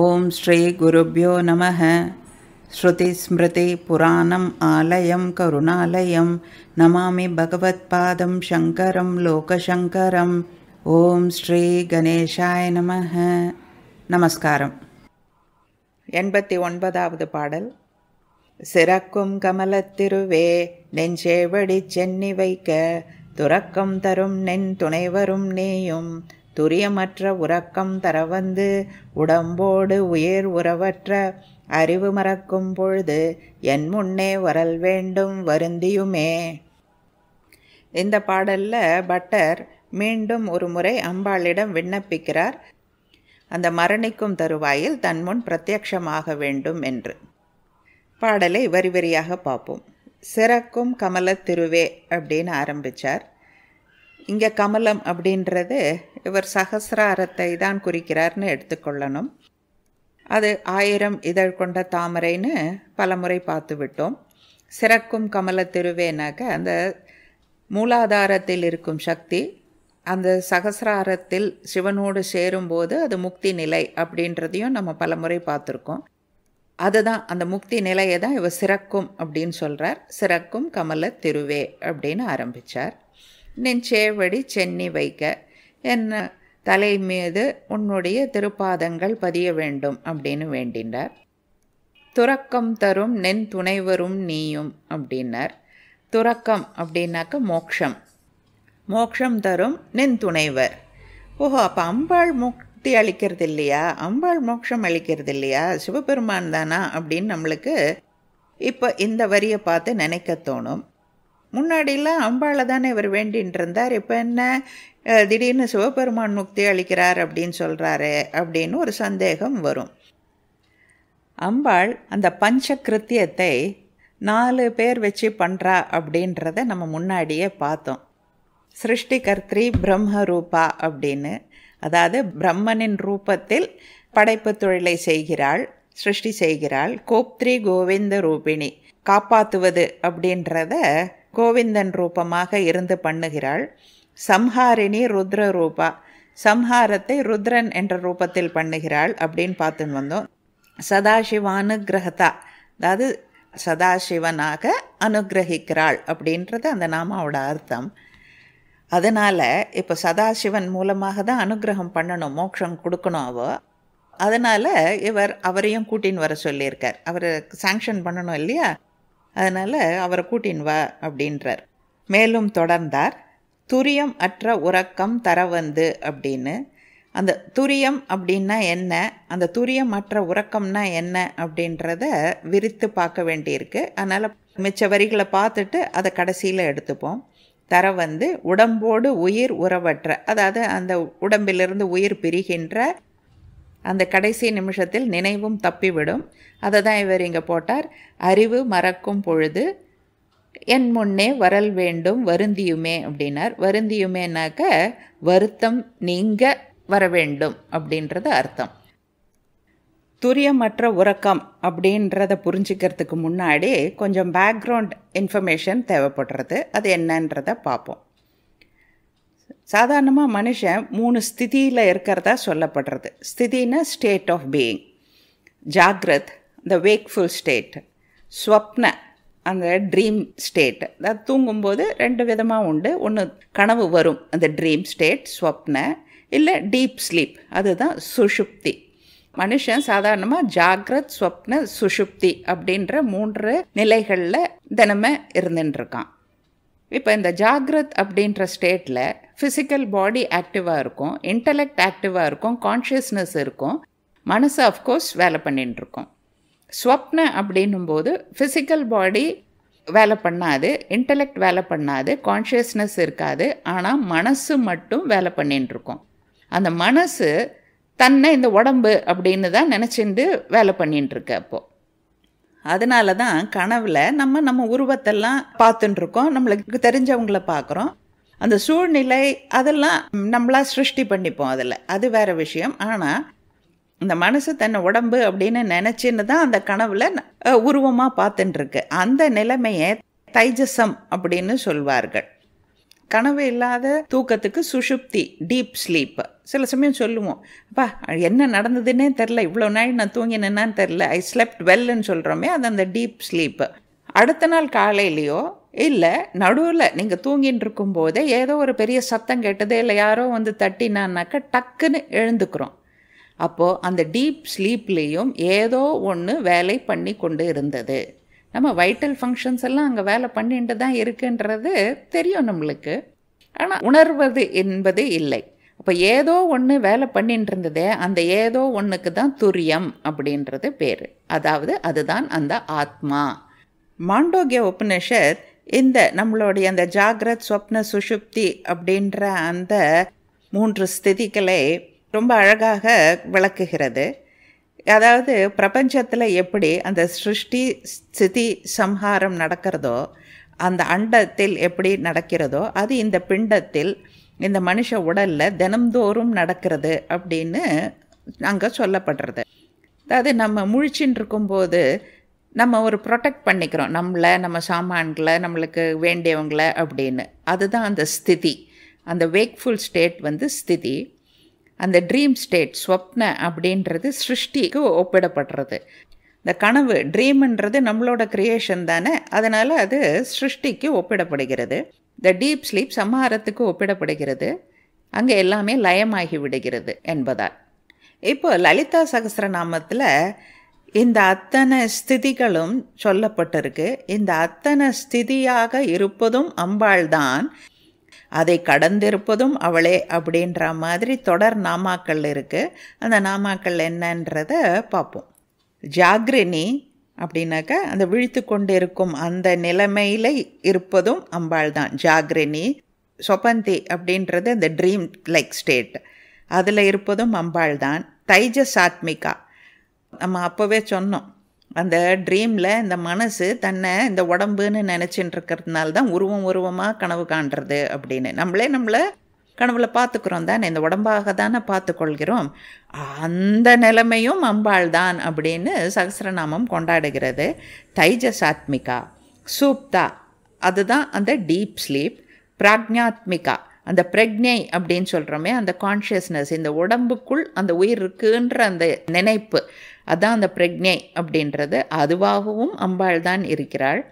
ஓம் ஸ்ரீ குருभ्यो நமः புராணம் ஆலயம் கருணாலயம் நமாமி பகவத் பாதம் சங்கரம் லோகசங்கரம் ஓம் ஸ்ரீ கணேஷாய நம நமஸ்காரம் எண்பத்தி ஒன்பதாவது பாடல் சிறக்கும் கமலத்திருவே நெஞ்சேவடி சென்னி வைக்க துறக்கம் தரும் நென் துணைவரும் நீயும் துரியமற்ற உறக்கம் தரவந்து உடம்போடு உயிர் உறவற்ற அறிவு மறக்கும் பொழுது என் முன்னே வரல் வேண்டும் வருந்தியுமே இந்த பாடலில் பட்டர் மீண்டும் ஒரு முறை அம்பாளிடம் விண்ணப்பிக்கிறார் அந்த மரணிக்கும் தருவாயில் தன் முன் பிரத்யக்ஷமாக வேண்டும் என்று பாடலை வரி வரியாக பார்ப்போம் சிறக்கும் கமல திருவே அப்படின்னு ஆரம்பித்தார் இங்கே கமலம் அப்படின்றது இவர் சகசிராரத்தை தான் குறிக்கிறார்னு எடுத்துக்கொள்ளணும் அது ஆயிரம் இதழ் கொண்ட தாமரைன்னு பலமுறை பார்த்து விட்டோம் சிறக்கும் கமல திருவேனாக்க அந்த மூலாதாரத்தில் இருக்கும் சக்தி அந்த சகசிராரத்தில் சிவனோடு சேரும்போது அது முக்தி நிலை அப்படின்றதையும் நம்ம பலமுறை பார்த்துருக்கோம் அதுதான் அந்த முக்தி நிலையை தான் இவர் சிறக்கும் அப்படின்னு சொல்கிறார் சிறக்கும் கமல திருவே அப்படின்னு ஆரம்பித்தார் நெஞ்சேவடி சென்னி வைக்க என் தலை மீது உன்னுடைய திருப்பாதங்கள் பதிய வேண்டும் அப்படின்னு வேண்டினார் துறக்கம் தரும் நென் துணைவரும் நீயும் அப்படின்னார் துறக்கம் அப்படின்னாக்க மோக்ஷம் மோக்ஷம் தரும் நென் துணைவர் ஓஹோ அப்போ அம்பாள் முக்தி அளிக்கிறது இல்லையா அம்பாள் மோக்ஷம் அளிக்கிறது இல்லையா சிவபெருமான் தானா அப்படின்னு நம்மளுக்கு இப்போ இந்த வரியை பார்த்து நினைக்க தோணும் முன்னாடிலாம் அம்பாளை தானே இவர் வேண்டின் இருந்தார் இப்போ என்ன திடீர்னு சிவபெருமான் முக்தி அளிக்கிறார் அப்படின்னு சொல்கிறாரு அப்படின்னு ஒரு சந்தேகம் வரும் அம்பாள் அந்த பஞ்ச கிருத்தியத்தை நாலு பேர் வச்சு பண்ணுறா அப்படின்றத நம்ம முன்னாடியே பார்த்தோம் சிருஷ்டிகர்த்ரி பிரம்ம ரூபா அப்படின்னு அதாவது பிரம்மனின் ரூபத்தில் படைப்பு தொழிலை செய்கிறாள் சிருஷ்டி செய்கிறாள் கோப்த்ரி கோவிந்த ரூபிணி காப்பாற்றுவது அப்படின்றத கோவிந்தன் ரூபமாக இருந்து பண்ணுகிறாள் சம்ஹாரிணி ருத்ர ரூபா சம்ஹாரத்தை ருத்ரன் என்ற ரூபத்தில் பண்ணுகிறாள் அப்படின்னு பார்த்துன்னு வந்தோம் கிரகதா அதாவது சதாசிவனாக அனுகிரகிக்கிறாள் அப்படின்றது அந்த நாமாவோட அர்த்தம் அதனால் இப்போ சதாசிவன் மூலமாக தான் அனுகிரகம் பண்ணணும் மோட்சம் கொடுக்கணும் அவ அதனால் இவர் அவரையும் கூட்டின்னு வர சொல்லியிருக்கார் அவர் சாங்ஷன் பண்ணணும் இல்லையா அதனால் அவரை கூட்டின் வா அப்படின்றார் மேலும் தொடர்ந்தார் துரியம் அற்ற உறக்கம் தர வந்து அப்படின்னு அந்த துரியம் அப்படின்னா என்ன அந்த துரியம் அற்ற உறக்கம்னா என்ன அப்படின்றத விரித்து பார்க்க வேண்டியிருக்கு அதனால் மிச்ச வரிகளை பார்த்துட்டு அதை கடைசியில் எடுத்துப்போம் தர வந்து உடம்போடு உயிர் உறவற்ற அதாவது அந்த உடம்பிலிருந்து உயிர் பிரிகின்ற அந்த கடைசி நிமிஷத்தில் நினைவும் தப்பிவிடும் அதை தான் இவர் இங்கே போட்டார் அறிவு மறக்கும் பொழுது என் முன்னே வரல் வேண்டும் வருந்தியுமே அப்படின்னார் வருந்தியுமேனாக்க வருத்தம் நீங்க வர வேண்டும் அப்படின்றது அர்த்தம் துரியமற்ற உறக்கம் அப்படின்றத புரிஞ்சுக்கிறதுக்கு முன்னாடி கொஞ்சம் பேக்ரவுண்ட் இன்ஃபர்மேஷன் தேவைப்படுறது அது என்னன்றதை பார்ப்போம் சாதாரணமாக மனுஷன் மூணு ஸ்திதியில் இருக்கிறதா சொல்லப்படுறது ஸ்திதின்னா ஸ்டேட் ஆஃப் பீயிங் ஜாக்ரத் த வேக்ஃபுல் ஸ்டேட் ஸ்வப்ன அந்த ட்ரீம் ஸ்டேட் அதாவது தூங்கும்போது ரெண்டு விதமாக உண்டு ஒன்று கனவு வரும் அந்த ட்ரீம் ஸ்டேட் ஸ்வப்ன இல்லை டீப் ஸ்லீப் அதுதான் சுஷுப்தி மனுஷன் சாதாரணமாக ஜாக்ரத் ஸ்வப்ன சுஷுப்தி அப்படின்ற மூன்று நிலைகளில் தினமே இருந்துட்டுருக்கான் இப்போ இந்த ஜாக்ரத் அப்படின்ற ஸ்டேட்டில் ஃபிசிக்கல் பாடி ஆக்டிவாக இருக்கும் இன்டலெக்ட் ஆக்டிவாக இருக்கும் கான்ஷியஸ்னஸ் இருக்கும் மனசு அஃப்கோர்ஸ் வேலை பண்ணிட்டுருக்கும் ஸ்வப்ன அப்படின்னும்போது ஃபிசிக்கல் பாடி வேலை பண்ணாது இன்டலெக்ட் வேலை பண்ணாது கான்ஷியஸ்னஸ் இருக்காது ஆனால் மனசு மட்டும் வேலை பண்ணிட்டுருக்கோம் அந்த மனசு தன்னை இந்த உடம்பு அப்படின்னு தான் நினச்சிருந்து வேலை பண்ணிட்டுருக்கு அப்போது அதனால தான் கனவில் நம்ம நம்ம உருவத்தெல்லாம் பார்த்துட்டுருக்கோம் நம்மளுக்கு தெரிஞ்சவங்கள பார்க்குறோம் அந்த சூழ்நிலை அதெல்லாம் நம்மளாக சிருஷ்டி பண்ணிப்போம் அதில் அது வேறு விஷயம் ஆனால் இந்த மனசு தன்னை உடம்பு அப்படின்னு நினச்சின்னு தான் அந்த கனவில் உருவமாக பார்த்துட்டுருக்கு அந்த நிலைமையை தைஜசம் அப்படின்னு சொல்வார்கள் கனவு இல்லாத தூக்கத்துக்கு சுஷுப்தி டீப் ஸ்லீப் சில சமயம் சொல்லுவோம் அப்பா என்ன நடந்ததுன்னே தெரில இவ்வளோ நாள் நான் தூங்கினேன்னு தெரில ஐ ஸ்லெப்ட் வெல்லுன்னு சொல்கிறோமே அது அந்த டீப் ஸ்லீப்பு அடுத்த நாள் காலையிலையோ இல்லை நடுவில் நீங்கள் தூங்கின்னு இருக்கும்போதே ஏதோ ஒரு பெரிய சத்தம் கேட்டது இல்லை யாரோ வந்து தட்டினான்னாக்க டக்குன்னு எழுந்துக்கிறோம் அப்போது அந்த டீப் ஸ்லீப்லேயும் ஏதோ ஒன்று வேலை பண்ணி கொண்டு இருந்தது நம்ம வைட்டல் ஃபங்க்ஷன்ஸ் எல்லாம் அங்கே வேலை பண்ணிட்டு தான் இருக்குன்றது தெரியும் நம்மளுக்கு ஆனால் உணர்வது என்பது இல்லை அப்போ ஏதோ ஒன்று வேலை பண்ணிட்டு இருந்ததே அந்த ஏதோ ஒன்றுக்கு தான் துரியம் அப்படின்றது பேர் அதாவது அதுதான் அந்த ஆத்மா மாண்டோகிய உபநிஷத் இந்த நம்மளுடைய அந்த ஜாகிரத் ஸ்வப்ன சுஷுப்தி அப்படின்ற அந்த மூன்று ஸ்திதிகளை ரொம்ப அழகாக விளக்குகிறது அதாவது பிரபஞ்சத்தில் எப்படி அந்த சிருஷ்டி ஸ்திதி சம்ஹாரம் நடக்கிறதோ அந்த அண்டத்தில் எப்படி நடக்கிறதோ அது இந்த பிண்டத்தில் இந்த மனுஷ உடலில் தினம்தோறும் நடக்கிறது அப்படின்னு அங்கே சொல்லப்படுறது அதாவது நம்ம முழிச்சின்னு இருக்கும்போது நம்ம ஒரு ப்ரொடெக்ட் பண்ணிக்கிறோம் நம்மளை நம்ம சாமான்களை நம்மளுக்கு வேண்டியவங்களை அப்படின்னு அதுதான் அந்த ஸ்திதி அந்த வேக்ஃபுல் ஸ்டேட் வந்து ஸ்திதி அந்த ட்ரீம் ஸ்டேட் ஸ்வப்ன அப்படின்றது சிருஷ்டிக்கு ஒப்பிடப்படுறது இந்த கனவு ட்ரீம்ன்றது நம்மளோட க்ரியேஷன் தானே அதனால் அது சிருஷ்டிக்கு ஒப்பிடப்படுகிறது இந்த டீப் ஸ்லீப் சம்ஹாரத்துக்கு ஒப்பிடப்படுகிறது அங்கே எல்லாமே லயமாகி விடுகிறது என்பதால் இப்போ லலிதா சகசிரநாமத்தில் இந்த அத்தனை ஸ்திதிகளும் சொல்லப்பட்டிருக்கு இந்த அத்தனை ஸ்திதியாக இருப்பதும் அம்பாள் தான் அதை கடந்திருப்பதும் அவளே அப்படின்ற மாதிரி தொடர் நாமாக்கள் இருக்குது அந்த நாமாக்கள் என்னன்றத பார்ப்போம் ஜாகிரணி அப்படின்னாக்கா அந்த விழித்து கொண்டிருக்கும் அந்த நிலைமையில் இருப்பதும் அம்பாள் தான் ஜாகிரணி சொபந்தி அப்படின்றது அந்த ட்ரீம் லைக் ஸ்டேட் அதில் இருப்பதும் அம்பாள் தான் தைஜஸ் ஆத்மிகா நம்ம அப்போவே சொன்னோம் அந்த ட்ரீமில் இந்த மனசு தன்னை இந்த உடம்புன்னு நினச்சிட்டு இருக்கிறதுனால தான் உருவம் உருவமாக கனவு காண்றது அப்படின்னு நம்மளே நம்மளை கனவுல பார்த்துக்கிறோம் தானே இந்த உடம்பாக தானே பார்த்துக்கொள்கிறோம் அந்த நிலைமையும் அம்பாள் தான் அப்படின்னு சகசிரநாமம் கொண்டாடுகிறது தைஜஸ் ஆத்மிகா சூப்தா அதுதான் அந்த டீப் ஸ்லீப் பிராக்ஞாத்மிகா அந்த பிரக்ஞை அப்படின்னு சொல்கிறோமே அந்த கான்ஷியஸ்னஸ் இந்த உடம்புக்குள் அந்த உயிர் இருக்குன்ற அந்த நினைப்பு அதான் அந்த பிரக்ஞை அப்படின்றது அதுவாகவும் அம்பாள் தான் இருக்கிறாள்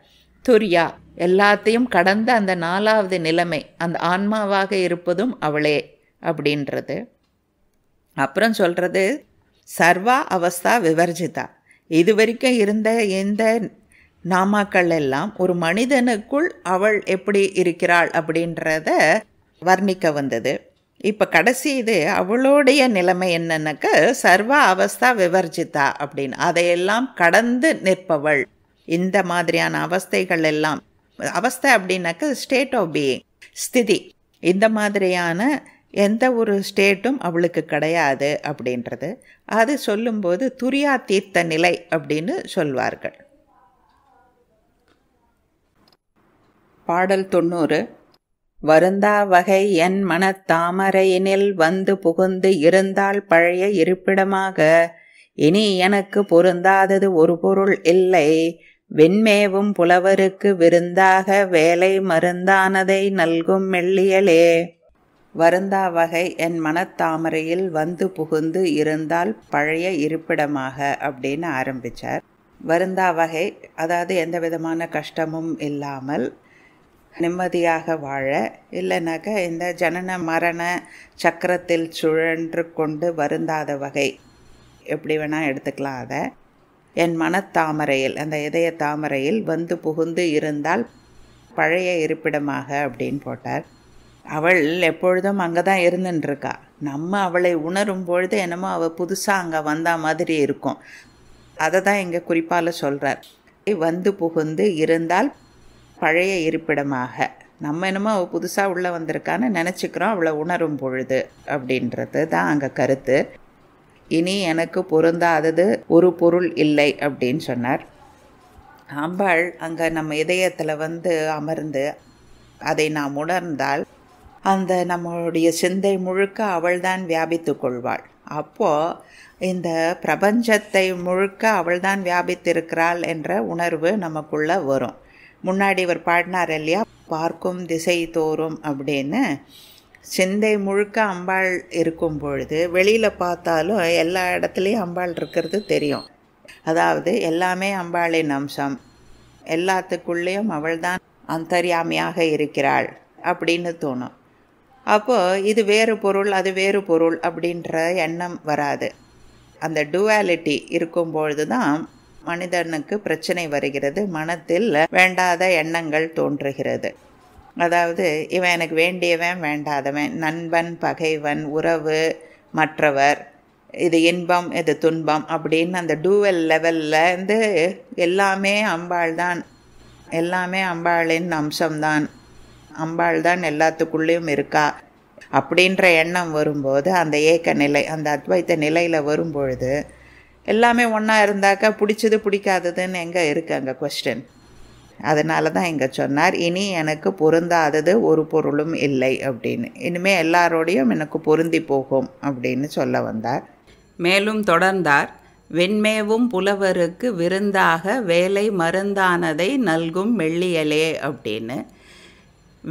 துரியா எல்லாத்தையும் கடந்த அந்த நாலாவது நிலைமை அந்த ஆன்மாவாக இருப்பதும் அவளே அப்படின்றது அப்புறம் சொல்கிறது சர்வா அவஸ்தா விவர்ஜிதா இதுவரைக்கும் இருந்த எந்த நாமாக்கள் எல்லாம் ஒரு மனிதனுக்குள் அவள் எப்படி இருக்கிறாள் அப்படின்றத வர்ணிக்க வந்தது இப்போ கடைசி இது அவளுடைய நிலைமை என்னன்னாக்கா சர்வ அவஸ்தா விவர்ஜிதா அப்படின்னு அதையெல்லாம் கடந்து நிற்பவள் இந்த மாதிரியான அவஸ்தைகள் எல்லாம் அவஸ்தை அப்படின்னாக்கா ஸ்டேட் ஆஃப் பீயிங் ஸ்திதி இந்த மாதிரியான எந்த ஒரு ஸ்டேட்டும் அவளுக்கு கிடையாது அப்படின்றது அது சொல்லும்போது துரியா தீர்த்த நிலை அப்படின்னு சொல்வார்கள் பாடல் தொண்ணூறு வருந்தா வகை என் மனத்தாமரையினில் வந்து புகுந்து இருந்தால் பழைய இருப்பிடமாக இனி எனக்கு பொருந்தாதது ஒரு பொருள் இல்லை வெண்மேவும் புலவருக்கு விருந்தாக வேலை மருந்தானதை நல்கும் மெல்லியலே வருந்தா வகை என் மனத்தாமரையில் வந்து புகுந்து இருந்தால் பழைய இருப்பிடமாக அப்படின்னு ஆரம்பித்தார் வருந்தா வகை அதாவது எந்த விதமான கஷ்டமும் இல்லாமல் நிம்மதியாக வாழ இல்லைனாக்கா இந்த ஜனன மரண சக்கரத்தில் சுழன்று கொண்டு வருந்தாத வகை எப்படி வேணால் எடுத்துக்கலாம் அதை என் மனத்தாமரையில் அந்த இதய தாமரையில் வந்து புகுந்து இருந்தால் பழைய இருப்பிடமாக அப்படின்னு போட்டார் அவள் எப்பொழுதும் அங்கே தான் இருந்துன்ட்ருக்கா நம்ம அவளை உணரும் பொழுது என்னமோ அவள் புதுசாக அங்கே வந்த மாதிரி இருக்கும் அதை தான் இங்கே குறிப்பால் சொல்கிறார் வந்து புகுந்து இருந்தால் பழைய இருப்பிடமாக நம்ம என்னமோ அவள் புதுசாக உள்ளே வந்திருக்கான்னு நினச்சிக்கிறோம் அவளை உணரும் பொழுது அப்படின்றது தான் அங்கே கருத்து இனி எனக்கு பொருந்தாதது ஒரு பொருள் இல்லை அப்படின்னு சொன்னார் அம்பாள் அங்கே நம்ம இதயத்தில் வந்து அமர்ந்து அதை நாம் உணர்ந்தால் அந்த நம்மளுடைய சிந்தை முழுக்க அவள்தான் வியாபித்து கொள்வாள் அப்போது இந்த பிரபஞ்சத்தை முழுக்க அவள்தான் வியாபித்திருக்கிறாள் என்ற உணர்வு நமக்குள்ளே வரும் முன்னாடி இவர் பாடினார் இல்லையா பார்க்கும் திசை தோறும் அப்படின்னு சிந்தை முழுக்க அம்பாள் இருக்கும் பொழுது வெளியில் பார்த்தாலும் எல்லா இடத்துலையும் அம்பாள் இருக்கிறது தெரியும் அதாவது எல்லாமே அம்பாளின் அம்சம் எல்லாத்துக்குள்ளேயும் அவள் தான் அந்தரியாமையாக இருக்கிறாள் அப்படின்னு தோணும் அப்போது இது வேறு பொருள் அது வேறு பொருள் அப்படின்ற எண்ணம் வராது அந்த டுவாலிட்டி இருக்கும்பொழுது தான் மனிதனுக்கு பிரச்சனை வருகிறது மனத்தில் வேண்டாத எண்ணங்கள் தோன்றுகிறது அதாவது இவன் எனக்கு வேண்டியவன் வேண்டாதவன் நண்பன் பகைவன் உறவு மற்றவர் இது இன்பம் இது துன்பம் அப்படின்னு அந்த டூவல் லெவலில் வந்து எல்லாமே அம்பாள் தான் எல்லாமே அம்பாளின் அம்சம்தான் அம்பாள் தான் எல்லாத்துக்குள்ளேயும் இருக்கா அப்படின்ற எண்ணம் வரும்போது அந்த ஏக்க நிலை அந்த அத்வைத்த நிலையில் வரும்பொழுது எல்லாமே ஒன்றா இருந்தாக்கா பிடிச்சது பிடிக்காததுன்னு எங்கே இருக்குது அங்கே கொஸ்டின் அதனால தான் இங்கே சொன்னார் இனி எனக்கு பொருந்தாதது ஒரு பொருளும் இல்லை அப்படின்னு இனிமேல் எல்லாரோடையும் எனக்கு பொருந்தி போகும் அப்படின்னு சொல்ல வந்தார் மேலும் தொடர்ந்தார் வெண்மேவும் புலவருக்கு விருந்தாக வேலை மருந்தானதை நல்கும் மெல்லியலே அப்படின்னு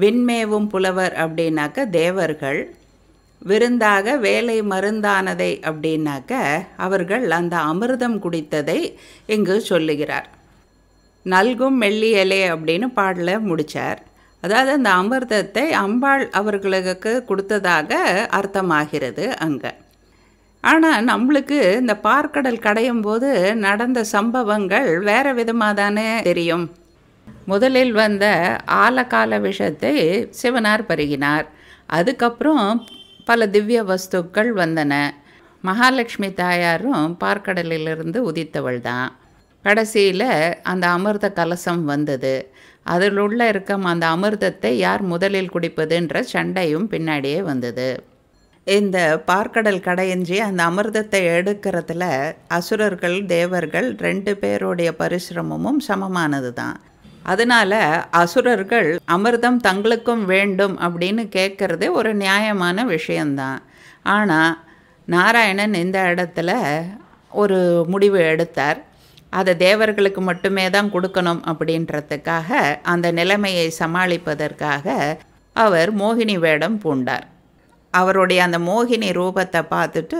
வெண்மேவும் புலவர் அப்படின்னாக்க தேவர்கள் விருந்தாக வேலை மருந்தானதை அப்படின்னாக்க அவர்கள் அந்த அமிர்தம் குடித்ததை இங்கு சொல்லுகிறார் நல்கும் மெல்லியலே அப்படின்னு பாடல முடித்தார் அதாவது அந்த அமிர்தத்தை அம்பாள் அவர்களுக்கு கொடுத்ததாக அர்த்தமாகிறது அங்கே ஆனால் நம்மளுக்கு இந்த பார்க்கடல் கடையும் போது நடந்த சம்பவங்கள் வேறு விதமாக தானே தெரியும் முதலில் வந்த ஆலகால விஷத்தை சிவனார் பருகினார் அதுக்கப்புறம் பல திவ்ய வஸ்துக்கள் வந்தன மகாலட்சுமி தாயாரும் பார்க்கடலிலிருந்து உதித்தவள் தான் கடைசியில் அந்த அமிர்த கலசம் வந்தது அதில் உள்ள இருக்க அந்த அமிர்தத்தை யார் முதலில் குடிப்பதுன்ற சண்டையும் பின்னாடியே வந்தது இந்த பார்க்கடல் கடையஞ்சி அந்த அமிர்தத்தை எடுக்கிறதுல அசுரர்கள் தேவர்கள் ரெண்டு பேருடைய பரிசிரமமும் சமமானது தான் அதனால் அசுரர்கள் அமிர்தம் தங்களுக்கும் வேண்டும் அப்படின்னு கேட்குறது ஒரு நியாயமான விஷயந்தான் ஆனால் நாராயணன் இந்த இடத்துல ஒரு முடிவு எடுத்தார் அதை தேவர்களுக்கு மட்டுமே தான் கொடுக்கணும் அப்படின்றதுக்காக அந்த நிலைமையை சமாளிப்பதற்காக அவர் மோகினி வேடம் பூண்டார் அவருடைய அந்த மோகினி ரூபத்தை பார்த்துட்டு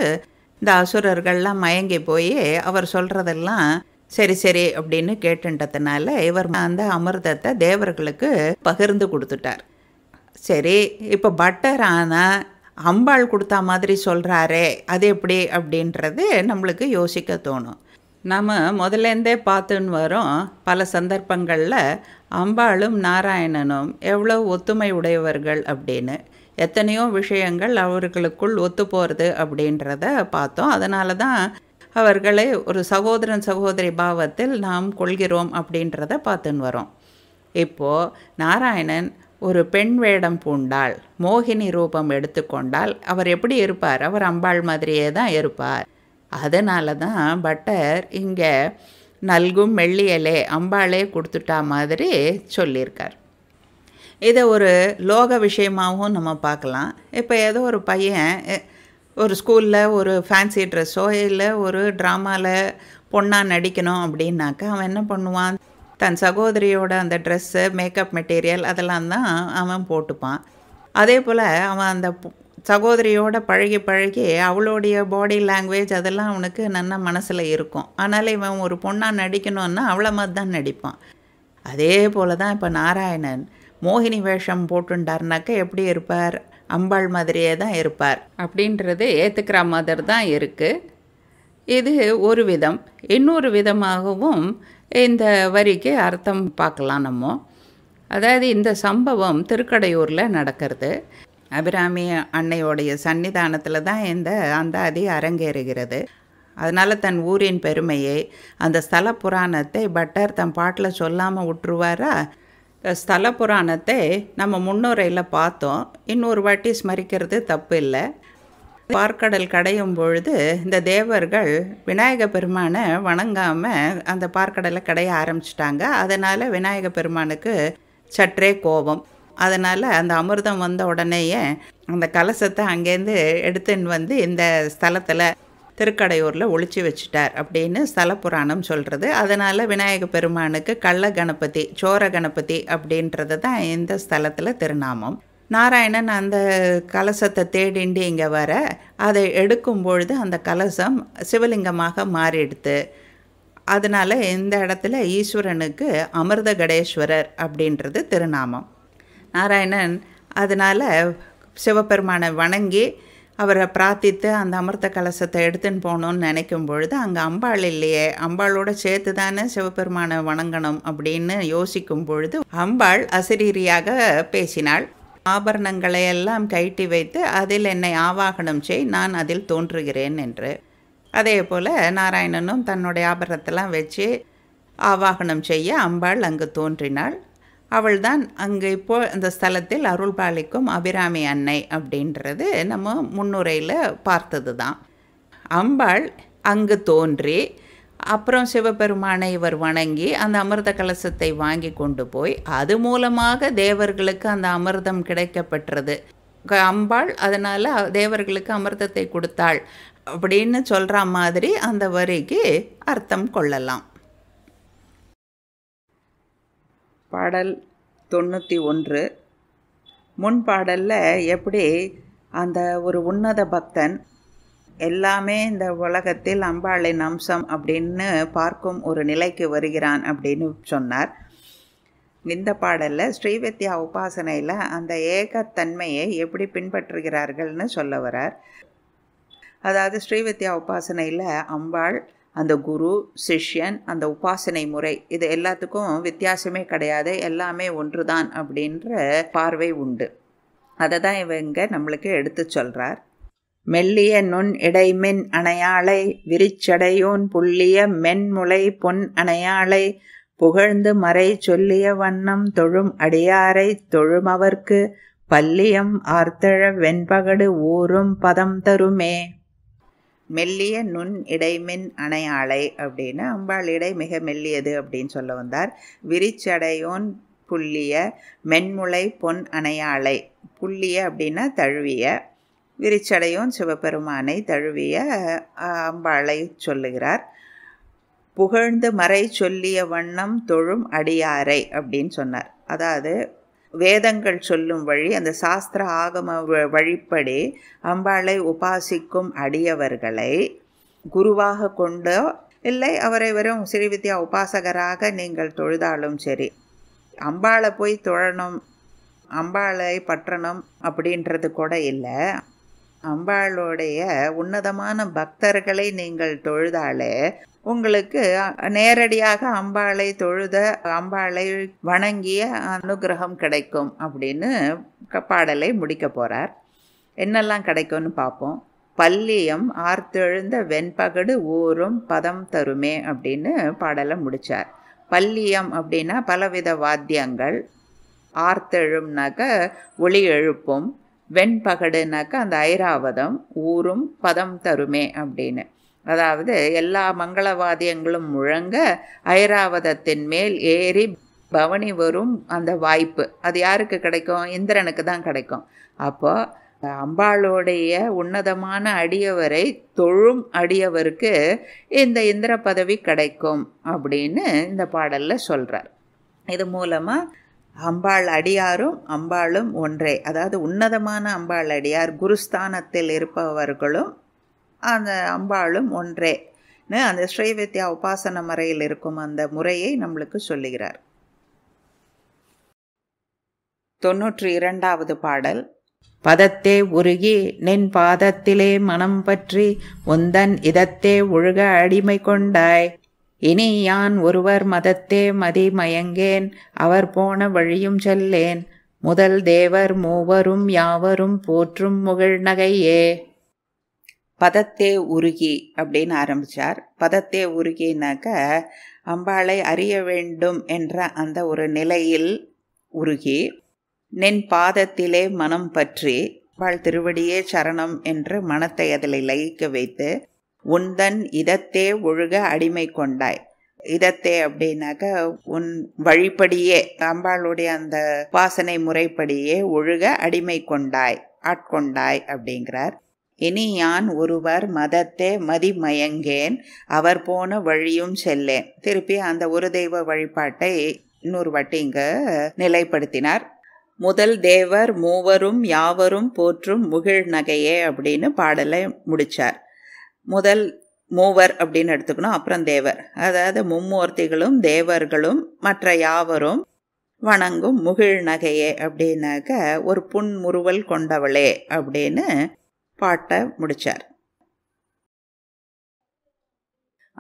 இந்த அசுரர்கள்லாம் மயங்கி போய் அவர் சொல்கிறதெல்லாம் சரி சரி அப்படின்னு கேட்டுன்றதுனால இவர் அந்த அமிர்தத்தை தேவர்களுக்கு பகிர்ந்து கொடுத்துட்டார் சரி இப்போ பட்டர் ஆனால் அம்பாள் கொடுத்தா மாதிரி சொல்கிறாரே அது எப்படி அப்படின்றது நம்மளுக்கு யோசிக்க தோணும் நம்ம முதலேருந்தே பார்த்துன்னு வரோம் பல சந்தர்ப்பங்களில் அம்பாளும் நாராயணனும் எவ்வளோ ஒத்துமை உடையவர்கள் அப்படின்னு எத்தனையோ விஷயங்கள் அவர்களுக்குள் ஒத்து போகிறது அப்படின்றத பார்த்தோம் அதனால தான் அவர்களை ஒரு சகோதரன் சகோதரி பாவத்தில் நாம் கொள்கிறோம் அப்படின்றத பார்த்துன்னு வரோம் இப்போது நாராயணன் ஒரு பெண் வேடம் பூண்டால் மோகினி ரூபம் எடுத்துக்கொண்டால் அவர் எப்படி இருப்பார் அவர் அம்பாள் மாதிரியே தான் இருப்பார் அதனால தான் பட்டர் இங்கே நல்கும் மெல்லியலே அம்பாளே கொடுத்துட்டா மாதிரி சொல்லியிருக்கார் இதை ஒரு லோக விஷயமாகவும் நம்ம பார்க்கலாம் இப்போ ஏதோ ஒரு பையன் ஒரு ஸ்கூலில் ஒரு ஃபேன்சி ட்ரெஸ்ஸோ இல்லை ஒரு ட்ராமாவில் பொண்ணாக நடிக்கணும் அப்படின்னாக்க அவன் என்ன பண்ணுவான் தன் சகோதரியோட அந்த ட்ரெஸ்ஸு மேக்கப் மெட்டீரியல் அதெல்லாம் தான் அவன் போட்டுப்பான் அதே போல் அவன் அந்த சகோதரியோட பழகி பழகி அவளுடைய பாடி லாங்குவேஜ் அதெல்லாம் அவனுக்கு நல்ல மனசில் இருக்கும் அதனால் இவன் ஒரு பொண்ணாக நடிக்கணும்னா அவளை மாதிரி தான் நடிப்பான் அதே போல் தான் இப்போ நாராயணன் மோகினி வேஷம் போட்டுண்டாருனாக்கா எப்படி இருப்பார் அம்பாள் மாதிரியே தான் இருப்பார் அப்படின்றது ஏற்றுக்கிற மாதிரி தான் இருக்குது இது ஒரு விதம் இன்னொரு விதமாகவும் இந்த வரிக்கு அர்த்தம் பார்க்கலாம் நம்ம அதாவது இந்த சம்பவம் திருக்கடையூரில் நடக்கிறது அபிராமி அன்னையோடைய சன்னிதானத்தில் தான் இந்த அந்தாதி அரங்கேறுகிறது அதனால் தன் ஊரின் பெருமையை அந்த ஸ்தல புராணத்தை பட்டர் தன் பாட்டில் சொல்லாமல் விட்டுருவாரா ஸ்தல புராணத்தை நம்ம முன்னுரையில் பார்த்தோம் இன்னொரு வாட்டி ஸ்மரிக்கிறது தப்பு இல்லை பார்க்கடல் கடையும் பொழுது இந்த தேவர்கள் விநாயக பெருமானை வணங்காமல் அந்த பார்க்கடலை கடைய ஆரம்பிச்சிட்டாங்க அதனால் விநாயக பெருமானுக்கு சற்றே கோபம் அதனால் அந்த அமிர்தம் வந்த உடனேயே அந்த கலசத்தை அங்கேருந்து எடுத்துன்னு வந்து இந்த ஸ்தலத்தில் திருக்கடையூரில் ஒழிச்சு வச்சுட்டார் அப்படின்னு ஸ்தல புராணம் சொல்கிறது அதனால் விநாயக பெருமானுக்கு கள்ள கணபதி சோர கணபதி அப்படின்றது தான் இந்த ஸ்தலத்தில் திருநாமம் நாராயணன் அந்த கலசத்தை தேடிண்டு இங்கே வர அதை எடுக்கும் பொழுது அந்த கலசம் சிவலிங்கமாக மாறிடுது அதனால் இந்த இடத்துல ஈஸ்வரனுக்கு அமிர்த கடேஸ்வரர் அப்படின்றது திருநாமம் நாராயணன் அதனால் சிவபெருமானை வணங்கி அவரை பிரார்த்தித்து அந்த அமிர்த கலசத்தை எடுத்துன்னு போகணும்னு நினைக்கும் பொழுது அங்கே அம்பாள் இல்லையே அம்பாளோட சேர்த்து தானே சிவபெருமானை வணங்கணும் அப்படின்னு யோசிக்கும் பொழுது அம்பாள் அசிரீரியாக பேசினாள் ஆபரணங்களை எல்லாம் கைட்டி வைத்து அதில் என்னை ஆவாகனம் செய் நான் அதில் தோன்றுகிறேன் என்று அதே போல் நாராயணனும் தன்னுடைய ஆபரணத்தெல்லாம் வச்சு ஆவாகனம் செய்ய அம்பாள் அங்கு தோன்றினாள் அவள்தான் அங்கே இப்போ அந்த ஸ்தலத்தில் அருள் பாலிக்கும் அபிராமி அன்னை அப்படின்றது நம்ம முன்னுரையில் பார்த்தது தான் அம்பாள் அங்கு தோன்றி அப்புறம் சிவபெருமானை இவர் வணங்கி அந்த அமிர்த கலசத்தை வாங்கி கொண்டு போய் அது மூலமாக தேவர்களுக்கு அந்த அமிர்தம் கிடைக்கப்பெற்றது அம்பாள் அதனால் தேவர்களுக்கு அமிர்தத்தை கொடுத்தாள் அப்படின்னு சொல்கிற மாதிரி அந்த வரிக்கு அர்த்தம் கொள்ளலாம் பாடல் தொண்ணூற்றி ஒன்று முன்பாடலில் எப்படி அந்த ஒரு உன்னத பக்தன் எல்லாமே இந்த உலகத்தில் அம்பாளின் அம்சம் அப்படின்னு பார்க்கும் ஒரு நிலைக்கு வருகிறான் அப்படின்னு சொன்னார் இந்த பாடலில் ஸ்ரீவித்யா உபாசனையில் அந்த ஏகத்தன்மையை எப்படி பின்பற்றுகிறார்கள்னு சொல்ல வரார் அதாவது ஸ்ரீவித்யா உபாசனையில் அம்பாள் அந்த குரு சிஷ்யன் அந்த உபாசனை முறை இது எல்லாத்துக்கும் வித்தியாசமே கிடையாது எல்லாமே ஒன்றுதான் அப்படின்ற பார்வை உண்டு அதை தான் இவங்க நம்மளுக்கு எடுத்து சொல்கிறார் மெல்லிய நுண் இடைமின் அணையாளை விரிச்சடையோன் புள்ளிய மென்முளை பொன் அணையாளை புகழ்ந்து மறை சொல்லிய வண்ணம் தொழும் அடியாரை தொழுமவர்க்கு பல்லியம் ஆர்த்தழ வெண்பகடு ஊறும் பதம் தருமே மெல்லிய நுண் இடைமின் அணையாளை அப்படின்னு அம்பாள் இடை மிக மெல்லியது அப்படின்னு சொல்ல வந்தார் விரிச்சடையோன் புள்ளிய மென்முளை பொன் அணையாளை புள்ளிய அப்படின்னா தழுவிய விரிச்சடையோன் சிவபெருமானை தழுவிய அம்பாளை சொல்லுகிறார் புகழ்ந்து மறை சொல்லிய வண்ணம் தொழும் அடியாரை அப்படின்னு சொன்னார் அதாவது வேதங்கள் சொல்லும் வழி அந்த சாஸ்திர ஆகம வழிப்படி அம்பாளை உபாசிக்கும் அடியவர்களை குருவாக கொண்டோ இல்லை அவரை வெறும் ஸ்ரீவித்யா உபாசகராக நீங்கள் தொழுதாலும் சரி அம்பாளை போய் தொழணும் அம்பாளை பற்றணும் அப்படின்றது கூட இல்லை அம்பாளுடைய உன்னதமான பக்தர்களை நீங்கள் தொழுதாலே உங்களுக்கு நேரடியாக அம்பாளை தொழுத அம்பாளை வணங்கிய அனுகிரகம் கிடைக்கும் அப்படின்னு பாடலை முடிக்க போகிறார் என்னெல்லாம் கிடைக்கும்னு பார்ப்போம் பல்லியம் ஆர்த்தெழுந்த வெண்பகடு ஊரும் பதம் தருமே அப்படின்னு பாடலை முடித்தார் பல்லியம் அப்படின்னா பலவித வாத்தியங்கள் ஆர்த்தெழும்னாக்க ஒளி எழுப்பும் வெண்பகடுனாக்க அந்த ஐராவதம் ஊரும் பதம் தருமே அப்படின்னு அதாவது எல்லா மங்களவாதியங்களும் முழங்க ஐராவதத்தின் மேல் ஏறி பவனி வரும் அந்த வாய்ப்பு அது யாருக்கு கிடைக்கும் இந்திரனுக்கு தான் கிடைக்கும் அப்போ அம்பாளுடைய உன்னதமான அடியவரை தொழும் அடியவருக்கு இந்த இந்திர பதவி கிடைக்கும் அப்படின்னு இந்த பாடலில் சொல்கிறார் இது மூலமாக அம்பாள் அடியாரும் அம்பாளும் ஒன்றே அதாவது உன்னதமான அம்பாள் அடியார் குருஸ்தானத்தில் இருப்பவர்களும் அந்த அம்பாளும் ஒன்றே அந்த ஸ்ரீவித்யா உபாசன முறையில் இருக்கும் அந்த முறையை நம்மளுக்கு சொல்லுகிறார் தொன்னூற்றி இரண்டாவது பாடல் பதத்தே உருகி நின் பாதத்திலே மனம் பற்றி உந்தன் இதத்தே ஒழுக அடிமை கொண்டாய் இனி யான் ஒருவர் மதத்தே மதி மயங்கேன் அவர் போன வழியும் செல்லேன் முதல் தேவர் மூவரும் யாவரும் போற்றும் நகையே பதத்தே உருகி அப்படின்னு ஆரம்பித்தார் பதத்தே உருகினாக்க அம்பாளை அறிய வேண்டும் என்ற அந்த ஒரு நிலையில் உருகி நின் பாதத்திலே மனம் பற்றி வாழ் திருவடியே சரணம் என்று மனத்தை அதில் லயிக்க வைத்து உந்தன் இதத்தே ஒழுக அடிமை கொண்டாய் இதத்தே அப்படின்னாக்க உன் வழிப்படியே அம்பாளுடைய அந்த வாசனை முறைப்படியே ஒழுக அடிமை கொண்டாய் ஆட்கொண்டாய் அப்படிங்கிறார் இனி யான் ஒருவர் மதத்தை மதிமயங்கேன் அவர் போன வழியும் செல்லேன் திருப்பி அந்த ஒரு தெய்வ வழிபாட்டை இன்னொரு இங்க நிலைப்படுத்தினார் முதல் தேவர் மூவரும் யாவரும் போற்றும் முகிழ் நகையே அப்படின்னு பாடலை முடித்தார் முதல் மூவர் அப்படின்னு எடுத்துக்கணும் அப்புறம் தேவர் அதாவது மும்மூர்த்திகளும் தேவர்களும் மற்ற யாவரும் வணங்கும் முகிழ் நகையே அப்படின்னாக்க ஒரு புன்முறுவல் கொண்டவளே அப்படின்னு பாட்டை முடித்தார்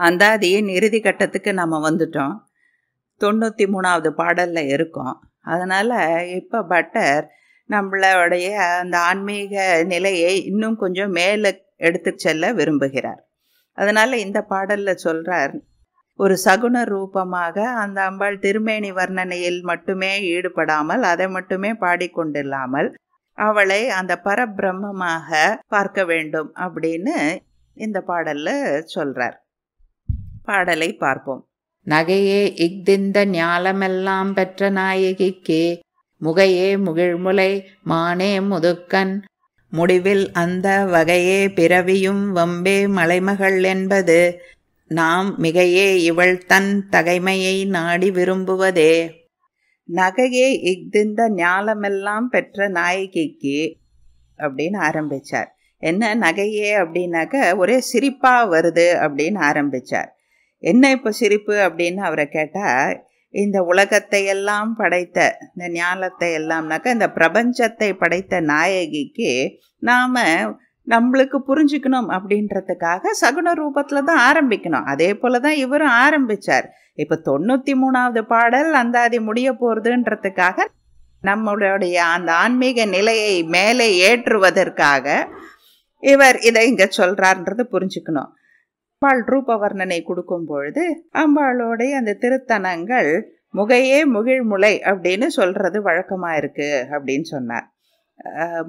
அந்தாதியின் இறுதி கட்டத்துக்கு நம்ம வந்துட்டோம் தொண்ணூற்றி மூணாவது பாடலில் இருக்கோம் அதனால் இப்போ பட்டர் நம்மளுடைய அந்த ஆன்மீக நிலையை இன்னும் கொஞ்சம் மேலே எடுத்து செல்ல விரும்புகிறார் அதனால் இந்த பாடலில் சொல்கிறார் ஒரு சகுன ரூபமாக அந்த அம்பாள் திருமேனி வர்ணனையில் மட்டுமே ஈடுபடாமல் அதை மட்டுமே பாடிக்கொண்டில்லாமல் அவளை அந்த பரபிரம்மமாக பார்க்க வேண்டும் அப்படின்னு இந்த பாடலில் சொல்கிறார் பாடலை பார்ப்போம் நகையே இஃதிந்த ஞாலமெல்லாம் பெற்ற நாயகிக்கே முகையே முகிழ்முலை மானே முதுக்கன் முடிவில் அந்த வகையே பிறவியும் வம்பே மலைமகள் என்பது நாம் மிகையே இவள் தன் தகைமையை நாடி விரும்புவதே நகையே இஃதிந்த ஞாலமெல்லாம் பெற்ற நாயகிக்கு அப்படின்னு ஆரம்பித்தார் என்ன நகையே அப்படின்னாக்க ஒரே சிரிப்பாக வருது அப்படின்னு ஆரம்பித்தார் என்ன இப்போ சிரிப்பு அப்படின்னு அவரை கேட்டால் இந்த உலகத்தை எல்லாம் படைத்த இந்த ஞானத்தை எல்லாம்னாக்கா இந்த பிரபஞ்சத்தை படைத்த நாயகிக்கு நாம் நம்மளுக்கு புரிஞ்சுக்கணும் அப்படின்றதுக்காக சகுன ரூபத்தில் தான் ஆரம்பிக்கணும் அதே போல் தான் இவரும் ஆரம்பித்தார் இப்போ தொண்ணூற்றி மூணாவது பாடல் அந்தாதி முடிய போகிறதுன்றதுக்காக நம்மளுடைய அந்த ஆன்மீக நிலையை மேலே ஏற்றுவதற்காக இவர் இதை இங்கே சொல்கிறார்ன்றது புரிஞ்சுக்கணும் அம்பாள் ரூப வர்ணனை கொடுக்கும் பொழுது அம்பாளுடைய அந்த திருத்தனங்கள் முகையே முகிழ்முலை அப்படின்னு சொல்கிறது வழக்கமாக இருக்குது அப்படின்னு சொன்னார்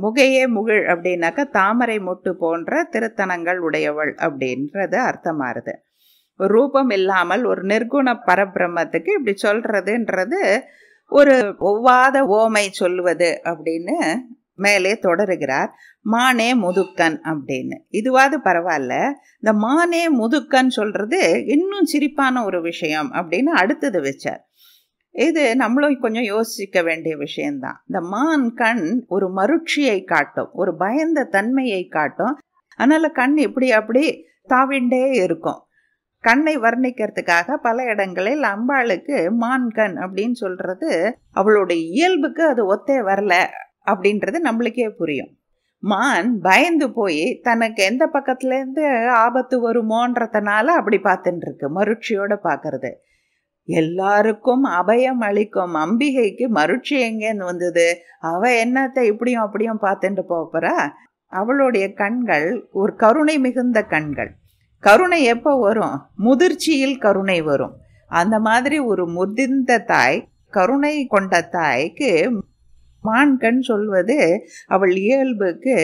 முகையே முகிழ் அப்படின்னாக்கா தாமரை மொட்டு போன்ற திருத்தனங்கள் உடையவள் அப்படின்றது அர்த்தமாகுது ரூபம் இல்லாமல் ஒரு நிர்குண பரபிரமத்துக்கு இப்படி சொல்கிறதுன்றது ஒரு ஒவ்வாத ஓமை சொல்லுவது அப்படின்னு மேலே தொடருகிறார் மானே முதுக்கன் அப்படின்னு இதுவாது பரவாயில்ல இந்த மானே முதுக்கன் சொல்கிறது இன்னும் சிரிப்பான ஒரு விஷயம் அப்படின்னு அடுத்தது வச்சார் இது நம்மளும் கொஞ்சம் யோசிக்க வேண்டிய விஷயம்தான் இந்த மான் கண் ஒரு மருட்சியை காட்டும் ஒரு பயந்த தன்மையை காட்டும் அதனால் கண் இப்படி அப்படி தாவிண்டே இருக்கும் கண்ணை வர்ணிக்கிறதுக்காக பல இடங்களில் அம்பாளுக்கு மான் கண் அப்படின்னு சொல்கிறது அவளுடைய இயல்புக்கு அது ஒத்தே வரல அப்படின்றது நம்மளுக்கே புரியும் மான் பயந்து போய் தனக்கு எந்த பக்கத்துலேருந்து ஆபத்து வருமோன்றதுனால அப்படி பார்த்துட்டுருக்கு மருட்சியோடு பார்க்கறது எல்லாருக்கும் அபயம் அளிக்கும் அம்பிகைக்கு மருட்சி எங்கேன்னு வந்தது அவ என்னத்தை இப்படியும் அப்படியும் பார்த்துட்டு போகிறா அவளுடைய கண்கள் ஒரு கருணை மிகுந்த கண்கள் கருணை எப்போ வரும் முதிர்ச்சியில் கருணை வரும் அந்த மாதிரி ஒரு முதிர்ந்த தாய் கருணை கொண்ட தாய்க்கு மான்கண் சொல்வது அவள் இயல்புக்கு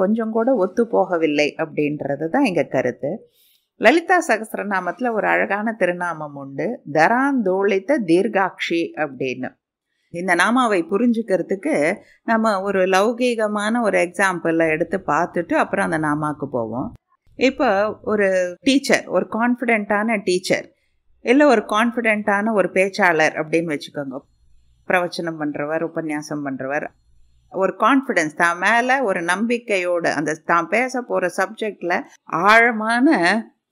கொஞ்சம் கூட ஒத்து போகவில்லை அப்படின்றது தான் எங்கள் கருத்து லலிதா சகசிரநாமத்தில் ஒரு அழகான திருநாமம் உண்டு தராந்தோளித்த தீர்காட்சி அப்படின்னு இந்த நாமாவை புரிஞ்சுக்கிறதுக்கு நம்ம ஒரு லௌகீகமான ஒரு எக்ஸாம்பிளை எடுத்து பார்த்துட்டு அப்புறம் அந்த நாமாவுக்கு போவோம் இப்போ ஒரு டீச்சர் ஒரு கான்ஃபிடெண்ட்டான டீச்சர் இல்லை ஒரு கான்ஃபிடெண்ட்டான ஒரு பேச்சாளர் அப்படின்னு வச்சுக்கோங்க பிரவச்சனம் பண்ணுறவர் உபன்யாசம் பண்ணுறவர் ஒரு கான்ஃபிடென்ஸ் தான் மேலே ஒரு நம்பிக்கையோடு அந்த தான் பேச போகிற சப்ஜெக்டில் ஆழமான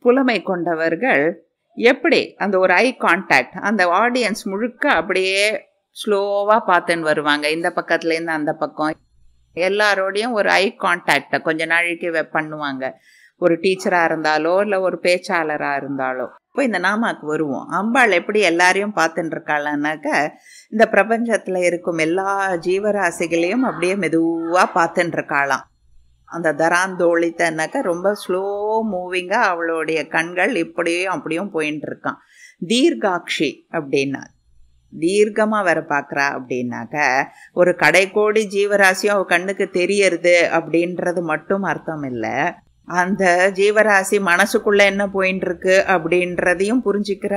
புலமை கொண்டவர்கள் எப்படி அந்த ஒரு ஐ கான்டாக்ட் அந்த ஆடியன்ஸ் முழுக்க அப்படியே ஸ்லோவாக பார்த்துன்னு வருவாங்க இந்த பக்கத்துலேருந்து அந்த பக்கம் எல்லாரோடையும் ஒரு ஐ கான்டாக்டை கொஞ்ச நாளைக்கு பண்ணுவாங்க ஒரு டீச்சராக இருந்தாலோ இல்லை ஒரு பேச்சாளராக இருந்தாலோ இப்போ இந்த நாமாக்கு வருவோம் அம்பாள் எப்படி எல்லாரையும் பார்த்துட்டு இருக்காளானாக்க இந்த பிரபஞ்சத்தில் இருக்கும் எல்லா ஜீவராசிகளையும் அப்படியே மெதுவாக பார்த்துட்டு இருக்காளாம் அந்த தராந்தோழித்தனாக்கா ரொம்ப ஸ்லோ மூவிங்காக அவளுடைய கண்கள் இப்படியும் அப்படியும் போயின்ட்டு இருக்கான் தீர்காட்சி அப்படின்னா தீர்க்கமாக வர பார்க்குறா அப்படின்னாக்க ஒரு கடைக்கோடி ஜீவராசியும் அவள் கண்ணுக்கு தெரியறது அப்படின்றது மட்டும் அர்த்தம் இல்லை அந்த ஜீவராசி மனசுக்குள்ளே என்ன போயின்னு இருக்கு அப்படின்றதையும் புரிஞ்சுக்கிற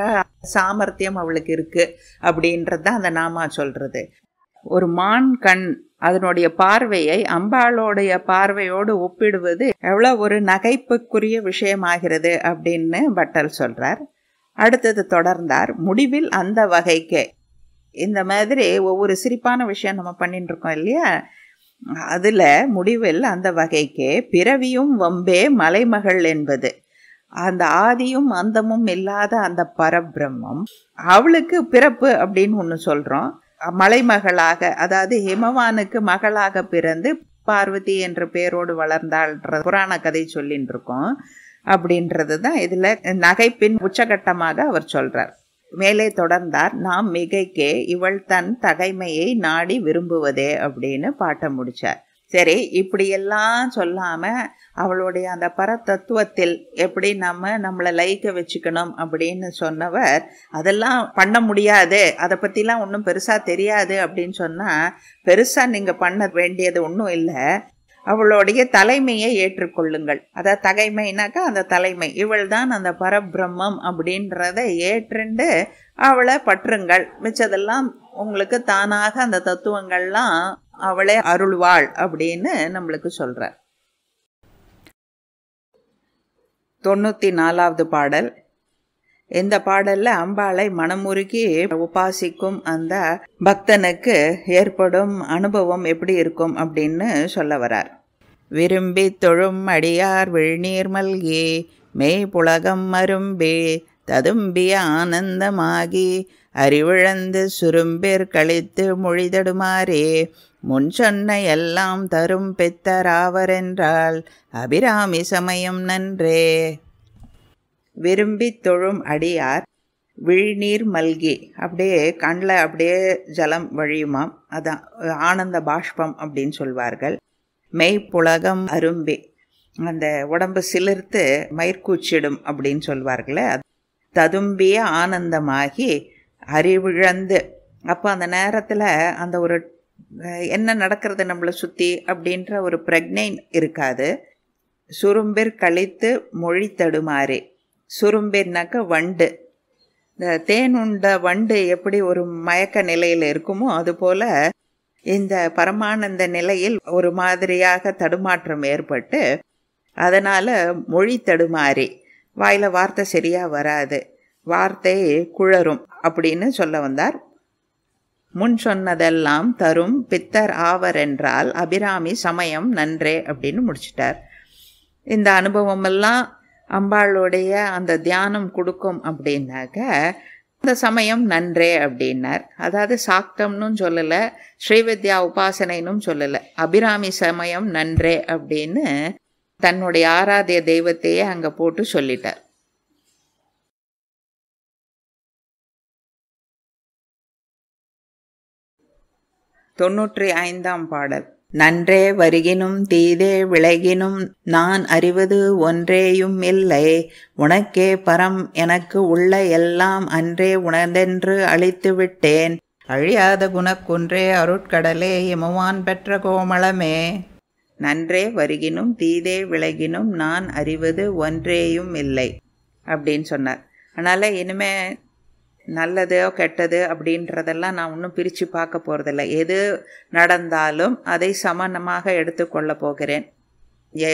சாமர்த்தியம் அவளுக்கு இருக்குது அப்படின்றது தான் அந்த நாமா சொல்கிறது ஒரு மான் கண் அதனுடைய பார்வையை அம்பாளுடைய பார்வையோடு ஒப்பிடுவது எவ்வளோ ஒரு நகைப்புக்குரிய விஷயமாகிறது அப்படின்னு பட்டல் சொல்கிறார் அடுத்தது தொடர்ந்தார் முடிவில் அந்த வகைக்கு இந்த மாதிரி ஒவ்வொரு சிரிப்பான விஷயம் நம்ம பண்ணிட்டு இருக்கோம் இல்லையா அதில் முடிவில் அந்த வகைக்கு பிறவியும் வம்பே மலைமகள் என்பது அந்த ஆதியும் அந்தமும் இல்லாத அந்த பரபிரம்மம் அவளுக்கு பிறப்பு அப்படின்னு ஒன்று சொல்கிறோம் மலைமகளாக அதாவது ஹிமவானுக்கு மகளாக பிறந்து பார்வதி என்ற பேரோடு வளர்ந்தாள்ன்ற புராண கதை சொல்லின் இருக்கோம் அப்படின்றது தான் இதில் நகைப்பின் உச்சகட்டமாக அவர் சொல்கிறார் மேலே தொடர்ந்தார் நாம் மிகைக்கே இவள் தன் தகைமையை நாடி விரும்புவதே அப்படின்னு பாட்டம் முடித்தார் சரி இப்படியெல்லாம் சொல்லாமல் அவளுடைய அந்த பரதத்துவத்தில் எப்படி நம்ம நம்மளை லைக்க வச்சுக்கணும் அப்படின்னு சொன்னவர் அதெல்லாம் பண்ண முடியாது அதை பற்றிலாம் ஒன்றும் பெருசாக தெரியாது அப்படின்னு சொன்னால் பெருசாக நீங்கள் பண்ண வேண்டியது ஒன்றும் இல்லை அவளுடைய தலைமையை ஏற்றுக்கொள்ளுங்கள் அதாவது தகைமைனாக்கா அந்த தலைமை இவள் தான் அந்த பரபிரம்மம் அப்படின்றத ஏற்றுண்டு அவளை பற்றுங்கள் மிச்சதெல்லாம் உங்களுக்கு தானாக அந்த தத்துவங்கள்லாம் அவளே அருள்வாள் அப்படின்னு நம்மளுக்கு சொல்கிறார் தொண்ணூற்றி நாலாவது பாடல் இந்த பாடலில் அம்பாளை மனமுருகி உபாசிக்கும் அந்த பக்தனுக்கு ஏற்படும் அனுபவம் எப்படி இருக்கும் அப்படின்னு சொல்ல வரார் விரும்பி தொழும் அடியார் விழ்நீர் மல்கி மெய் புலகம் மரும்பி ததும்பிய ஆனந்தமாகி அறிவிழந்து சுரும்பிற் கழித்து மொழிதடுமாறே முன் சொன்ன எல்லாம் தரும் பித்தராவரென்றால் அபிராமி சமயம் நன்றே விரும்பி தொழும் அடியார் விழிநீர் மல்கி அப்படியே கண்ணில் அப்படியே ஜலம் வழியுமாம் அதான் ஆனந்த பாஷ்பம் அப்படின்னு சொல்வார்கள் மெய்ப்புலகம் அரும்பி அந்த உடம்பு சிலிர்த்து மயிர்கூச்சிடும் அப்படின்னு சொல்வார்களே ததும்பிய ஆனந்தமாகி அறிவிழந்து அப்போ அந்த நேரத்தில் அந்த ஒரு என்ன நடக்கிறது நம்மளை சுற்றி அப்படின்ற ஒரு பிரக்னைன் இருக்காது சுரும்பிர் கழித்து மொழி தடுமாறி சுரும்பிர்னாக்க வண்டு இந்த தேன் உண்ட வண்டு எப்படி ஒரு மயக்க நிலையில் இருக்குமோ அதுபோல் இந்த பரமானந்த நிலையில் ஒரு மாதிரியாக தடுமாற்றம் ஏற்பட்டு அதனால் மொழி தடுமாறி வாயில் வார்த்தை சரியாக வராது வார்த்தை குழரும் அப்படின்னு சொல்ல வந்தார் முன் சொன்னதெல்லாம் தரும் பித்தர் ஆவர் என்றால் அபிராமி சமயம் நன்றே அப்படின்னு முடிச்சிட்டார் இந்த அனுபவமெல்லாம் அம்பாளுடைய அந்த தியானம் கொடுக்கும் அப்படின்னாக்க இந்த சமயம் நன்றே அப்படின்னார் அதாவது சாக்டம்னு சொல்லலை ஸ்ரீவித்யா உபாசனைன்னு சொல்லலை அபிராமி சமயம் நன்றே அப்படின்னு தன்னுடைய ஆராதிய தெய்வத்தையே அங்கே போட்டு சொல்லிட்டார் தொன்னூற்றி ஐந்தாம் பாடல் நன்றே வருகினும் தீதே விலகினும் நான் அறிவது ஒன்றேயும் இல்லை உனக்கே பரம் எனக்கு உள்ள எல்லாம் அன்றே உணர்ந்தென்று அழித்து விட்டேன் அழியாத குணக்குன்றே அருட்கடலே இமவான் பெற்ற கோமளமே நன்றே வருகினும் தீதே விலகினும் நான் அறிவது ஒன்றேயும் இல்லை அப்படின்னு சொன்னார் அதனால் இனிமே நல்லதோ கெட்டது அப்படின்றதெல்லாம் நான் ஒன்றும் பிரித்து பார்க்க போகிறதில்ல எது நடந்தாலும் அதை சமனமாக எடுத்துக்கொள்ள போகிறேன்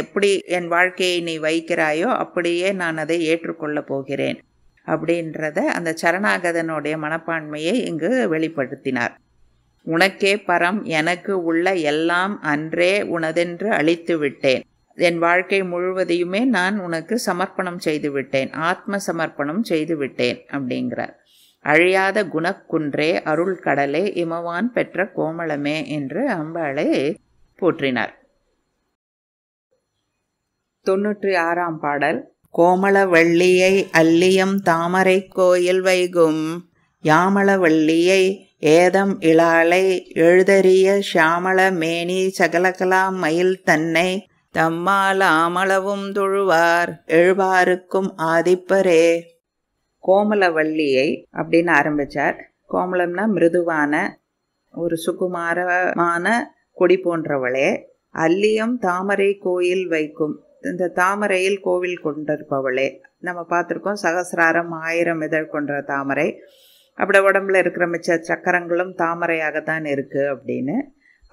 எப்படி என் வாழ்க்கையை நீ வைக்கிறாயோ அப்படியே நான் அதை ஏற்றுக்கொள்ள போகிறேன் அப்படின்றத அந்த சரணாகதனுடைய மனப்பான்மையை இங்கு வெளிப்படுத்தினார் உனக்கே பரம் எனக்கு உள்ள எல்லாம் அன்றே உனதென்று அழித்து விட்டேன் என் வாழ்க்கை முழுவதையுமே நான் உனக்கு சமர்ப்பணம் செய்து விட்டேன் ஆத்ம சமர்ப்பணம் செய்து விட்டேன் அப்படிங்கிறார் அழியாத குணக்குன்றே அருள் கடலே இமவான் பெற்ற கோமளமே என்று அம்பாளை போற்றினார் தொன்னூற்றி ஆறாம் பாடல் கோமளவள்ளியை அல்லியம் தாமரை கோயில் வைகும் வள்ளியை ஏதம் இளாலை எழுதறிய ஷியாமள மேனி சகலகலாம் மயில் தன்னை தம்மால் ஆமளவும் துழுவார் எழுவாருக்கும் ஆதிப்பரே கோமலவள்ளியை அப்படின்னு ஆரம்பித்தார் கோமலம்னா மிருதுவான ஒரு சுகுமாரமான கொடி போன்றவளே அல்லியம் தாமரை கோயில் வைக்கும் இந்த தாமரையில் கோவில் கொண்டிருப்பவளே நம்ம பார்த்துருக்கோம் சகசிராரம் ஆயிரம் இதழ் கொன்ற தாமரை அப்படி உடம்புல இருக்கிற மிச்ச சக்கரங்களும் தாமரையாகத்தான் இருக்குது அப்படின்னு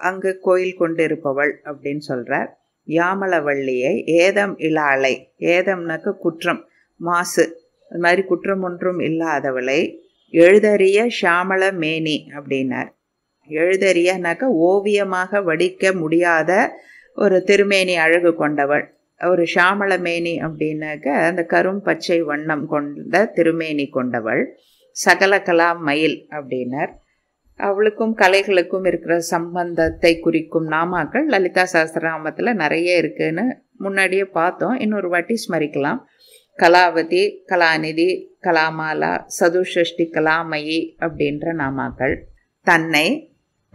அங்கு கோயில் கொண்டு இருப்பவள் அப்படின்னு சொல்கிறார் யாமலவள்ளியை ஏதம் இலாலை ஏதம்னாக்க குற்றம் மாசு அது மாதிரி குற்றம் ஒன்றும் இல்லாதவளை எழுதறிய ஷாமள மேனி அப்படின்னார் எழுதறியனாக்க ஓவியமாக வடிக்க முடியாத ஒரு திருமேனி அழகு கொண்டவள் ஒரு ஷாமள மேனி அப்படின்னாக்க அந்த கரும் பச்சை வண்ணம் கொண்ட திருமேனி கொண்டவள் சகல கலா மயில் அப்படின்னர் அவளுக்கும் கலைகளுக்கும் இருக்கிற சம்பந்தத்தை குறிக்கும் நாமாக்கள் லலிதா சாஸ்திரநாமத்தில் நிறைய இருக்குதுன்னு முன்னாடியே பார்த்தோம் இன்னொரு வாட்டி ஸ்மரிக்கலாம் கலாவதி கலாநிதி கலாமாலா சதுஷஷ்டி கலாமயி அப்படின்ற நாமாக்கள் தன்னை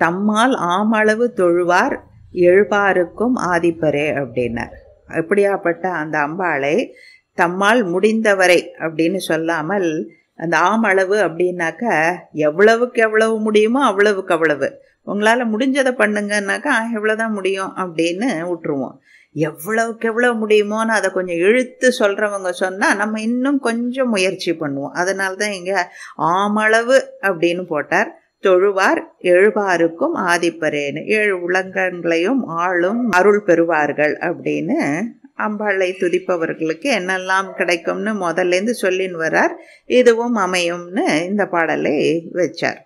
தம்மால் ஆமளவு தொழுவார் எழுபாருக்கும் ஆதிப்பரே அப்படின்னார் எப்படியாப்பட்ட அந்த அம்பாளை தம்மால் முடிந்தவரை அப்படின்னு சொல்லாமல் அந்த ஆமளவு அப்படின்னாக்க எவ்வளவுக்கு எவ்வளவு முடியுமோ அவ்வளவுக்கு அவ்வளவு உங்களால் முடிஞ்சதை பண்ணுங்கன்னாக்கா எவ்வளோதான் முடியும் அப்படின்னு விட்டுருவோம் எவ்வளவுக்கு எவ்வளோ முடியுமோன்னு அதை கொஞ்சம் இழுத்து சொல்கிறவங்க சொன்னால் நம்ம இன்னும் கொஞ்சம் முயற்சி பண்ணுவோம் அதனால தான் இங்கே ஆமளவு அப்படின்னு போட்டார் தொழுவார் எழுவாருக்கும் ஆதிப்பரேனு ஏழு உலகங்களையும் ஆளும் அருள் பெறுவார்கள் அப்படின்னு அம்பாளை துதிப்பவர்களுக்கு என்னெல்லாம் கிடைக்கும்னு முதல்லேருந்து சொல்லின்னு வர்றார் இதுவும் அமையும்னு இந்த பாடலை வச்சார்